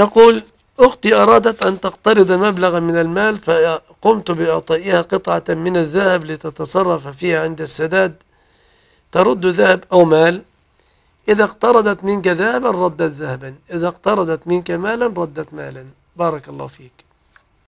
يقول أختي أرادت أن تقترض مبلغا من المال فقمت بإعطائها قطعة من الذهب لتتصرف فيها عند السداد ترد ذهب أو مال إذا اقترضت منك ذهبا ردت ذهبا إذا اقترضت منك مالا ردت مالا بارك الله فيك